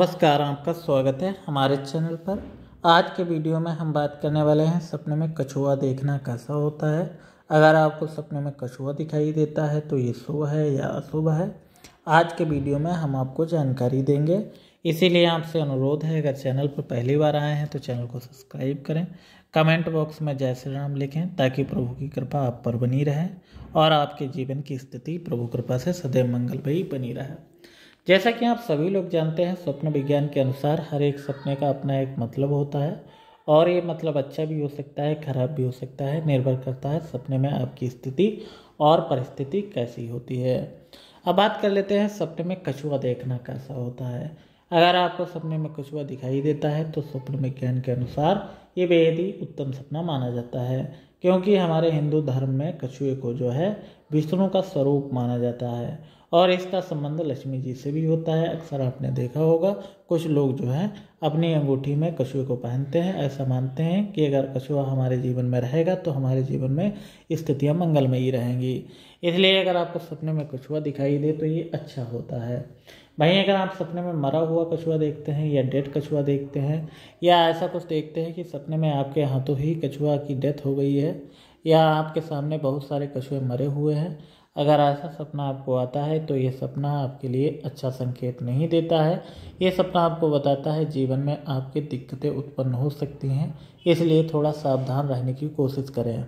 नमस्कार आपका स्वागत है हमारे चैनल पर आज के वीडियो में हम बात करने वाले हैं सपने में कछुआ देखना कैसा होता है अगर आपको सपने में कछुआ दिखाई देता है तो ये शुभ है या अशुभ है आज के वीडियो में हम आपको जानकारी देंगे इसीलिए आपसे अनुरोध है अगर चैनल पर पहली बार आए हैं तो चैनल को सब्सक्राइब करें कमेंट बॉक्स में जय श्री राम लिखें ताकि प्रभु की कृपा आप पर बनी रहे और आपके जीवन की स्थिति प्रभु कृपा से सदैव मंगलमयी बनी रहे जैसा कि आप सभी लोग जानते हैं स्वप्न विज्ञान के अनुसार हर एक सपने का अपना एक मतलब होता है और ये मतलब अच्छा भी हो सकता है खराब भी हो सकता है निर्भर करता है सपने में आपकी स्थिति और परिस्थिति कैसी होती है अब बात कर लेते हैं सपने में कछुआ देखना कैसा होता है अगर आपको सपने में कछुआ दिखाई देता है तो स्वप्न विज्ञान के अनुसार ये बेहद ही उत्तम सपना माना जाता है क्योंकि हमारे हिंदू धर्म में कछुए को जो है विष्णु का स्वरूप माना जाता है और इसका संबंध लक्ष्मी जी से भी होता है अक्सर आपने देखा होगा कुछ लोग जो हैं अपनी अंगूठी में कछुए को पहनते हैं ऐसा मानते हैं कि अगर कछुआ हमारे जीवन में रहेगा तो हमारे जीवन में स्थितियाँ मंगलमयी रहेंगी इसलिए अगर आपको सपने में कछुआ दिखाई दे तो ये अच्छा होता है वहीं अगर आप सपने में मरा हुआ कछुआ देखते हैं या डेड कछुआ देखते हैं या ऐसा कुछ देखते हैं कि सपने में आपके हाथों ही कछुआ की डेथ हो गई है या आपके सामने बहुत सारे कछुए मरे हुए हैं अगर ऐसा सपना आपको आता है तो ये सपना आपके लिए अच्छा संकेत नहीं देता है ये सपना आपको बताता है जीवन में आपकी दिक्कतें उत्पन्न हो सकती हैं इसलिए थोड़ा सावधान रहने की कोशिश करें